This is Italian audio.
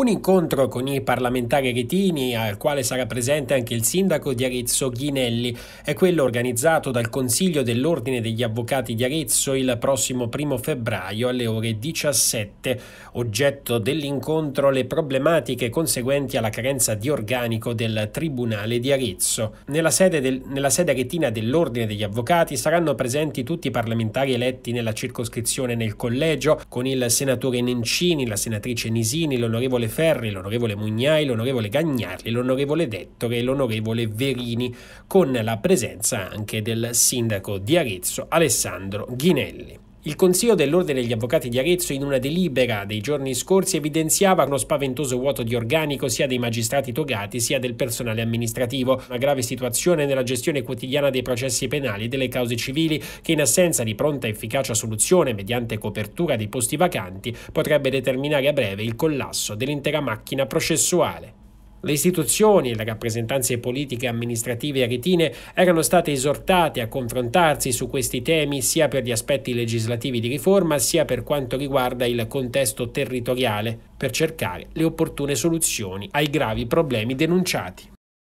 Un incontro con i parlamentari retini, al quale sarà presente anche il sindaco di Arezzo Ghinelli, è quello organizzato dal Consiglio dell'Ordine degli Avvocati di Arezzo il prossimo primo febbraio alle ore 17. Oggetto dell'incontro le problematiche conseguenti alla carenza di organico del Tribunale di Arezzo. Nella sede, del, nella sede retina dell'Ordine degli Avvocati saranno presenti tutti i parlamentari eletti nella circoscrizione nel collegio, con il senatore Nencini, la senatrice Nisini, l'onorevole Ferri, l'onorevole Mugnai, l'onorevole Gagnarli, l'onorevole Dettori e l'onorevole Verini, con la presenza anche del sindaco di Arezzo Alessandro Ghinelli. Il Consiglio dell'Ordine degli Avvocati di Arezzo in una delibera dei giorni scorsi evidenziava uno spaventoso vuoto di organico sia dei magistrati togati sia del personale amministrativo, una grave situazione nella gestione quotidiana dei processi penali e delle cause civili che in assenza di pronta e efficace soluzione mediante copertura dei posti vacanti potrebbe determinare a breve il collasso dell'intera macchina processuale. Le istituzioni e le rappresentanze politiche, amministrative aretine erano state esortate a confrontarsi su questi temi sia per gli aspetti legislativi di riforma sia per quanto riguarda il contesto territoriale, per cercare le opportune soluzioni ai gravi problemi denunciati.